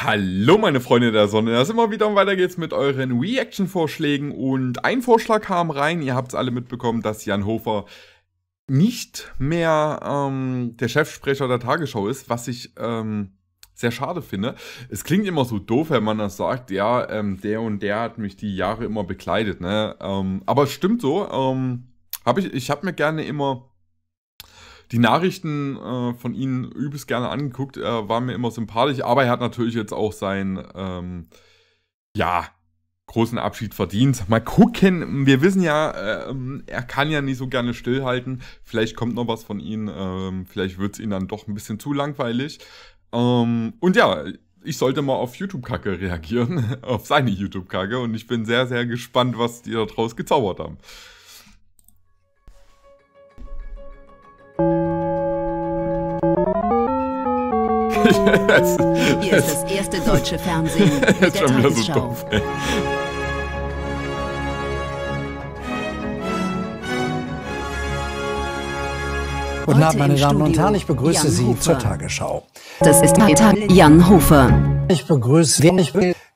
Hallo meine Freunde der Sonne, da sind wir wieder und weiter geht's mit euren Reaction-Vorschlägen und ein Vorschlag kam rein, ihr habt's alle mitbekommen, dass Jan Hofer nicht mehr ähm, der Chefsprecher der Tagesschau ist, was ich ähm, sehr schade finde. Es klingt immer so doof, wenn man das sagt, ja, ähm, der und der hat mich die Jahre immer bekleidet, ne? Ähm, aber es stimmt so. Ähm, hab ich ich habe mir gerne immer die Nachrichten äh, von ihm übelst gerne angeguckt. Er war mir immer sympathisch, aber er hat natürlich jetzt auch seinen, ähm, ja, großen Abschied verdient. Mal gucken, wir wissen ja, äh, er kann ja nicht so gerne stillhalten. Vielleicht kommt noch was von ihm, ähm, vielleicht wird es ihm dann doch ein bisschen zu langweilig. Ähm, und ja, ich sollte mal auf YouTube-Kacke reagieren, auf seine YouTube-Kacke und ich bin sehr, sehr gespannt, was die da draus gezaubert haben. Hier ist das erste deutsche Fernsehen. Jetzt schon wieder so doof, Guten Abend, meine Damen und Herren, ich begrüße Jan Sie Hofer. zur Tagesschau. Das ist Jan Hofer. Ich begrüße, wen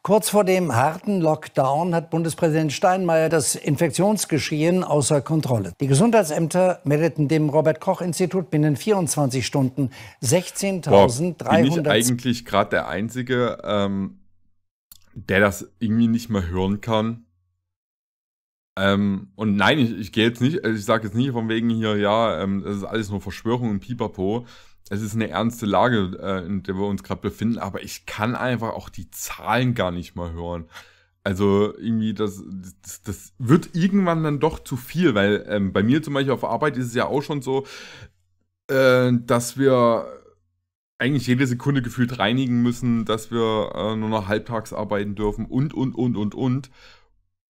Kurz vor dem harten Lockdown hat Bundespräsident Steinmeier das Infektionsgeschehen außer Kontrolle. Die Gesundheitsämter meldeten dem Robert-Koch-Institut binnen 24 Stunden 16.300. Bin ich eigentlich gerade der Einzige, ähm, der das irgendwie nicht mehr hören kann? Ähm, und nein, ich, ich gehe jetzt nicht, also ich sage jetzt nicht von wegen hier, ja, ähm, das ist alles nur Verschwörung und Pipapo. Es ist eine ernste Lage, äh, in der wir uns gerade befinden, aber ich kann einfach auch die Zahlen gar nicht mal hören. Also irgendwie, das, das, das wird irgendwann dann doch zu viel, weil ähm, bei mir zum Beispiel auf Arbeit ist es ja auch schon so, äh, dass wir eigentlich jede Sekunde gefühlt reinigen müssen, dass wir äh, nur noch halbtags arbeiten dürfen und, und, und, und, und.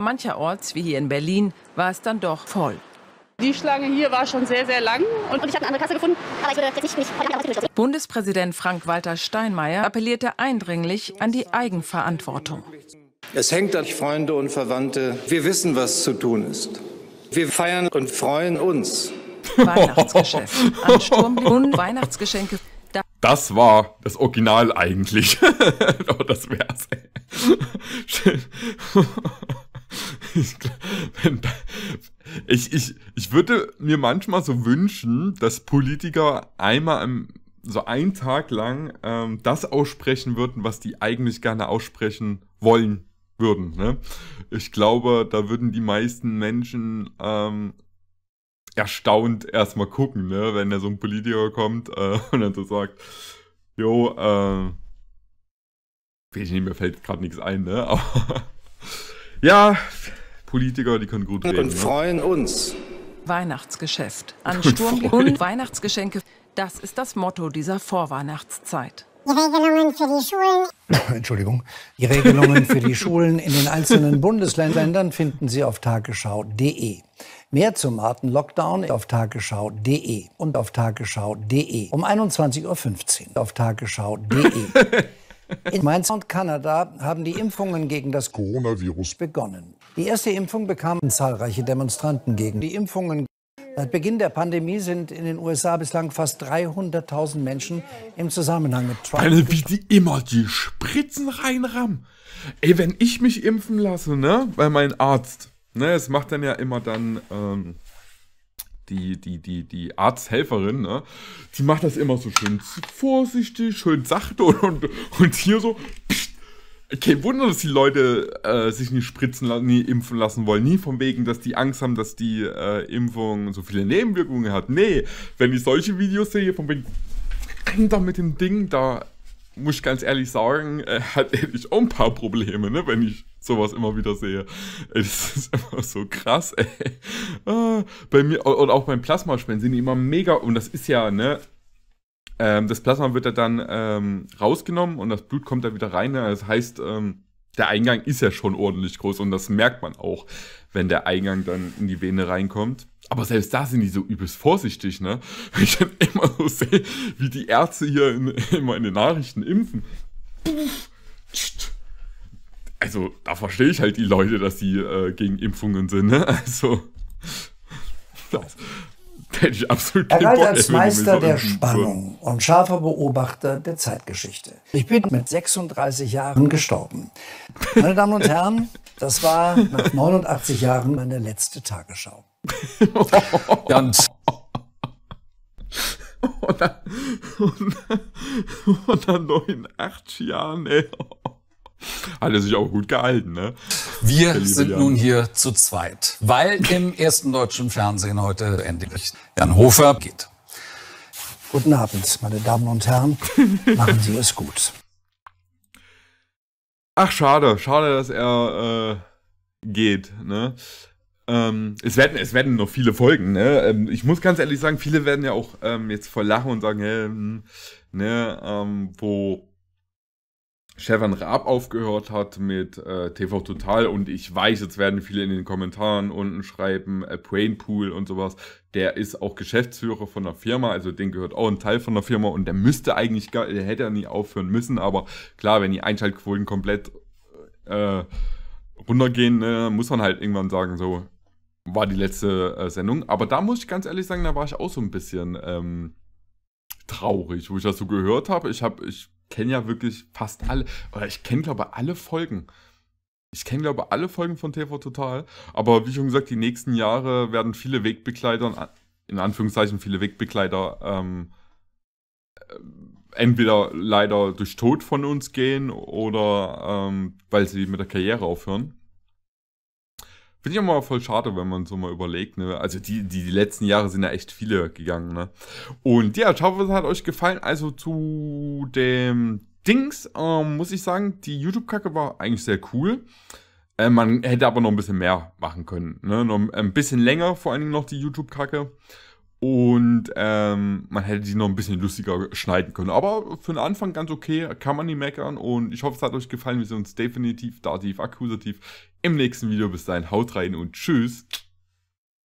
Mancherorts, wie hier in Berlin, war es dann doch voll. Die Schlange hier war schon sehr, sehr lang. Und, und ich habe eine andere Kasse gefunden, aber ich würde jetzt nicht mich heute Bundespräsident Frank-Walter Steinmeier appellierte eindringlich an die Eigenverantwortung. Es hängt an Freunde und Verwandte. Wir wissen, was zu tun ist. Wir feiern und freuen uns. Weihnachtsgeschäft. Ansturm, Weihnachtsgeschenke. Das war das Original eigentlich. oh, das wär's. Schön ich, ich, ich würde mir manchmal so wünschen, dass Politiker einmal im, so einen Tag lang ähm, das aussprechen würden, was die eigentlich gerne aussprechen wollen würden. Ne? Ich glaube, da würden die meisten Menschen ähm, erstaunt erstmal gucken, ne? wenn da so ein Politiker kommt äh, und dann so sagt, jo, äh, ich nicht, mir fällt gerade nichts ein, ne? Aber ja, Politiker, die können gut reden. Und ne? freuen ne? uns. Weihnachtsgeschäft. An Sturm und Weihnachtsgeschenke. Das ist das Motto dieser Vorweihnachtszeit. Die Regelungen für die Schulen. Entschuldigung. Die Regelungen für die Schulen in den einzelnen Bundesländern finden Sie auf tagesschau.de. Mehr zum harten Lockdown auf tagesschau.de und auf tagesschau.de um 21.15 Uhr auf tagesschau.de. In Mainz und Kanada haben die Impfungen gegen das Coronavirus begonnen. Die erste Impfung bekamen zahlreiche Demonstranten gegen die Impfungen. Seit Beginn der Pandemie sind in den USA bislang fast 300.000 Menschen im Zusammenhang mit Trump. Alter, wie die immer die Spritzen reinrammen. Ey, wenn ich mich impfen lasse, ne, bei meinem Arzt, ne, es macht dann ja immer dann ähm, die, die, die, die Arzthelferin, ne? die macht das immer so schön vorsichtig, schön sachte und, und, und hier so. Pst, kein Wunder, dass die Leute äh, sich nicht spritzen, lassen, nie impfen lassen wollen. Nie von wegen, dass die Angst haben, dass die äh, Impfung so viele Nebenwirkungen hat. Nee, wenn ich solche Videos sehe, von wegen, renn da mit dem Ding da muss ich ganz ehrlich sagen, äh, hat ich auch ein paar Probleme, ne, wenn ich sowas immer wieder sehe. Ey, das ist immer so krass, ey. Ah, bei mir, und auch beim Plasmaspenden sind die immer mega, und das ist ja, ne, ähm, das Plasma wird ja dann ähm, rausgenommen und das Blut kommt da wieder rein. Ne? Das heißt, ähm, der Eingang ist ja schon ordentlich groß und das merkt man auch, wenn der Eingang dann in die Vene reinkommt. Aber selbst da sind die so übelst vorsichtig, ne? Wenn ich dann immer so sehe, wie die Ärzte hier in, immer in den Nachrichten impfen. Also, da verstehe ich halt die Leute, dass die äh, gegen Impfungen sind, ne? Also hätte ich absolut Er galt als Meister der Spannung und scharfer Beobachter der Zeitgeschichte. Ich bin mit 36 Jahren gestorben. Meine Damen und Herren, das war nach 89 Jahren meine letzte Tagesschau. Ganz. Und 89 Jahren, ey. Hat er sich auch gut gehalten, ne? Wir sind Jan. nun hier zu zweit, weil im ersten deutschen Fernsehen heute endlich Jan Hofer geht. Guten Abend, meine Damen und Herren. Machen Sie es gut. Ach, schade, schade, dass er äh, geht, ne? Ähm, es, werden, es werden noch viele Folgen, ne? Ähm, ich muss ganz ehrlich sagen, viele werden ja auch ähm, jetzt voll lachen und sagen, hey, hm, ne, ähm, wo Stefan Raab aufgehört hat mit äh, TV Total und ich weiß, jetzt werden viele in den Kommentaren unten schreiben, äh, Brainpool und sowas, der ist auch Geschäftsführer von der Firma, also den gehört auch ein Teil von der Firma und der müsste eigentlich gar, der hätte ja nie aufhören müssen, aber klar, wenn die Einschaltquoten komplett äh, runtergehen, ne, muss man halt irgendwann sagen, so war die letzte äh, Sendung. Aber da muss ich ganz ehrlich sagen, da war ich auch so ein bisschen ähm, traurig, wo ich das so gehört habe. Ich habe, ich kenne ja wirklich fast alle, oder ich kenne, glaube alle Folgen. Ich kenne, glaube alle Folgen von TV Total. Aber wie schon gesagt, die nächsten Jahre werden viele Wegbegleiter, in Anführungszeichen viele Wegbegleiter, ähm, äh, entweder leider durch Tod von uns gehen oder ähm, weil sie mit der Karriere aufhören. Finde ich immer voll schade, wenn man so mal überlegt, ne? Also die, die, die letzten Jahre sind ja echt viele gegangen, ne? Und ja, ich hoffe, es hat euch gefallen. Also zu dem Dings ähm, muss ich sagen, die YouTube-Kacke war eigentlich sehr cool. Äh, man hätte aber noch ein bisschen mehr machen können, ne? Noch ein bisschen länger, vor allen Dingen noch die YouTube-Kacke. Und ähm, man hätte die noch ein bisschen lustiger schneiden können. Aber für den Anfang ganz okay, kann man nicht meckern. Und ich hoffe, es hat euch gefallen. Wir sehen uns definitiv, Dativ, Akkusativ im nächsten Video. Bis dahin, haut rein und tschüss.